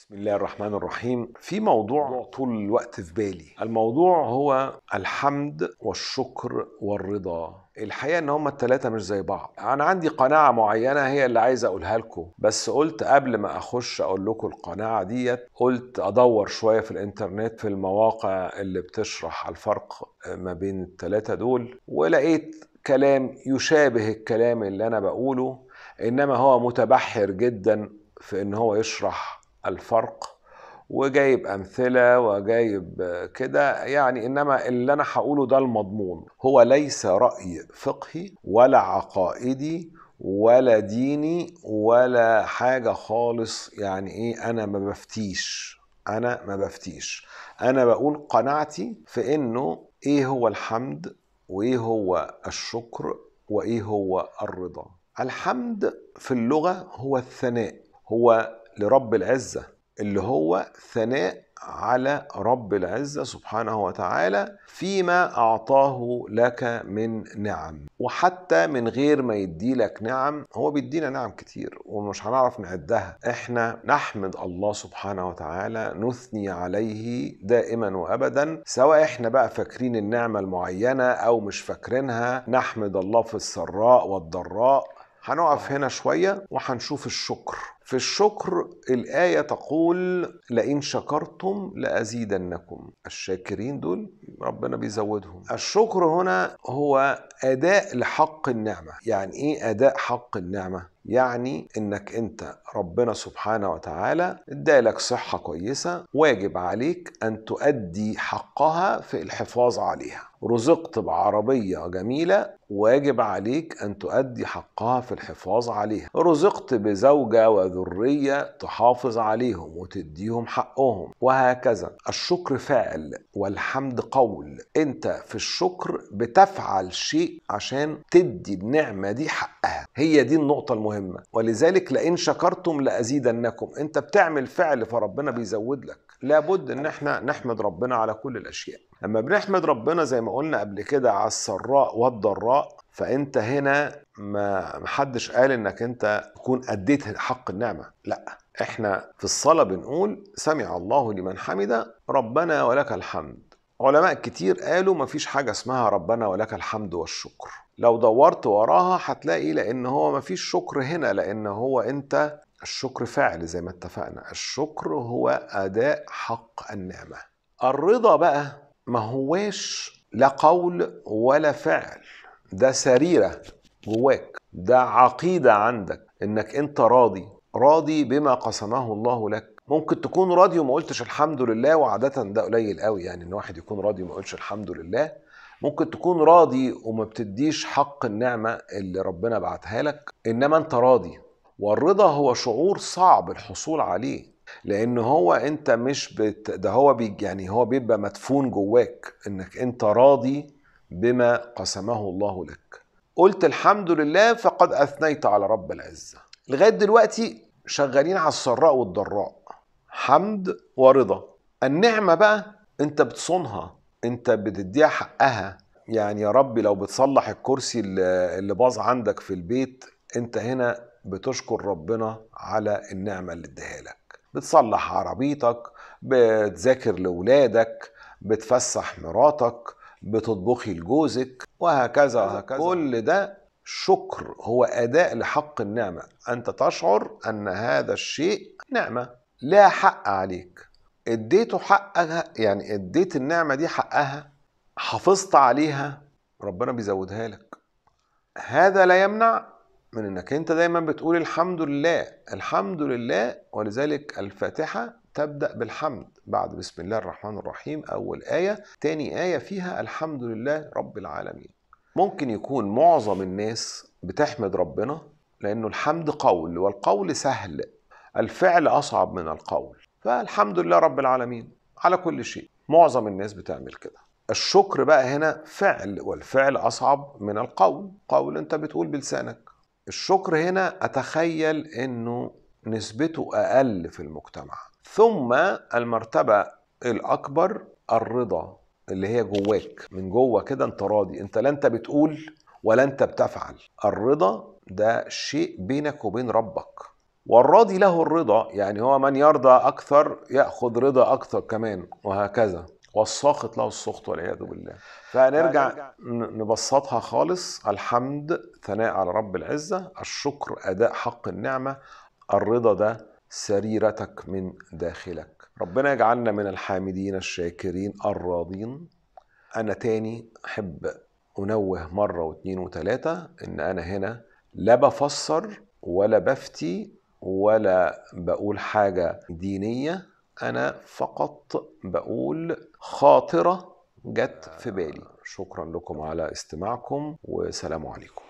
بسم الله الرحمن الرحيم في موضوع طول الوقت في بالي الموضوع هو الحمد والشكر والرضا الحقيقه ان هما التلاتة مش زي بعض انا عندي قناعه معينه هي اللي عايز اقولها لكم بس قلت قبل ما اخش اقول لكم القناعه ديت قلت ادور شويه في الانترنت في المواقع اللي بتشرح الفرق ما بين التلاتة دول ولقيت كلام يشابه الكلام اللي انا بقوله انما هو متبحر جدا في ان هو يشرح الفرق وجايب امثله وجايب كده يعني انما اللي انا هقوله ده المضمون هو ليس راي فقهي ولا عقائدي ولا ديني ولا حاجه خالص يعني ايه انا ما بفتيش انا ما بفتيش انا بقول قناعتي في انه ايه هو الحمد وايه هو الشكر وايه هو الرضا الحمد في اللغه هو الثناء هو لرب العزة اللي هو ثناء على رب العزة سبحانه وتعالى فيما أعطاه لك من نعم وحتى من غير ما يدي لك نعم هو بيدينا نعم كتير ومش هنعرف نعدها احنا نحمد الله سبحانه وتعالى نثني عليه دائما وأبدا سواء احنا بقى فاكرين النعمة المعينة أو مش فاكرينها نحمد الله في السراء والضراء هنقف هنا شوية وهنشوف الشكر في الشكر الآية تقول لئن شكرتم لأزيدنكم الشاكرين دول ربنا بيزودهم الشكر هنا هو أداء لحق النعمة يعني إيه أداء حق النعمة؟ يعني انك انت ربنا سبحانه وتعالى ادالك صحه كويسه واجب عليك ان تؤدي حقها في الحفاظ عليها رزقت بعربيه جميله واجب عليك ان تؤدي حقها في الحفاظ عليها رزقت بزوجه وذو الذرية تحافظ عليهم وتديهم حقهم وهكذا الشكر فعل والحمد قول انت في الشكر بتفعل شيء عشان تدي النعمة دي حقها هي دي النقطة المهمة ولذلك لئن شكرتم لأزيدنكم انت بتعمل فعل فربنا بيزود لك لابد ان احنا نحمد ربنا على كل الاشياء اما بنحمد ربنا زي ما قلنا قبل كده على السراء والضراء فانت هنا ما محدش قال انك انت تكون اديت حق النعمه لا احنا في الصلاه بنقول سمع الله لمن حمده ربنا ولك الحمد علماء كتير قالوا مفيش حاجة اسمها ربنا ولك الحمد والشكر لو دورت وراها هتلاقي لأن هو مفيش شكر هنا لأن هو أنت الشكر فعل زي ما اتفقنا الشكر هو أداء حق النعمة الرضا بقى ما هواش لا قول ولا فعل ده سريرة جواك ده عقيدة عندك انك انت راضي راضي بما قسمه الله لك ممكن تكون راضي وما قلتش الحمد لله وعادة ده قليل قوي يعني ان واحد يكون راضي وما يقولش الحمد لله ممكن تكون راضي وما بتديش حق النعمة اللي ربنا بعتها لك انما انت راضي والرضا هو شعور صعب الحصول عليه لان هو انت مش بت... ده هو بي... يعني هو بيبقى مدفون جواك انك انت راضي بما قسمه الله لك قلت الحمد لله فقد أثنيت على رب العزة لغاية دلوقتي شغالين على السراء والضراء حمد ورضا النعمة بقى انت بتصونها انت بتديها حقها يعني يا ربي لو بتصلح الكرسي اللي باظ عندك في البيت انت هنا بتشكر ربنا على النعمة اللي اديها لك بتصلح عربيتك بتذاكر لولادك بتفسح مراتك بتطبخي لجوزك وهكذا وهكذا كل ده شكر هو أداء لحق النعمة أنت تشعر أن هذا الشيء نعمة لا حق عليك اديته حقها يعني اديت النعمة دي حقها حافظت عليها ربنا بيزودها لك هذا لا يمنع من انك انت دايما بتقول الحمد لله الحمد لله ولذلك الفاتحة تبدأ بالحمد بعد بسم الله الرحمن الرحيم أول آية تاني آية فيها الحمد لله رب العالمين ممكن يكون معظم الناس بتحمد ربنا لأنه الحمد قول والقول سهل الفعل أصعب من القول فالحمد لله رب العالمين على كل شيء معظم الناس بتعمل كده الشكر بقى هنا فعل والفعل أصعب من القول قول أنت بتقول بلسانك الشكر هنا أتخيل أنه نسبته أقل في المجتمع ثم المرتبة الأكبر الرضا اللي هي جواك من جوه كده انت راضي انت لا انت بتقول ولا انت بتفعل الرضا ده شيء بينك وبين ربك والراضي له الرضا يعني هو من يرضى أكثر يأخذ رضا أكثر كمان وهكذا والساخط له السخط والعياذ بالله فنرجع نبسطها خالص الحمد ثناء على رب العزة الشكر أداء حق النعمة الرضا ده سريرتك من داخلك ربنا يجعلنا من الحامدين الشاكرين الراضين أنا تاني أحب أنوه مرة واتنين وتلاتة إن أنا هنا لا بفسر ولا بفتي ولا بقول حاجة دينية أنا فقط بقول خاطرة جت في بالي شكرا لكم على استماعكم وسلام عليكم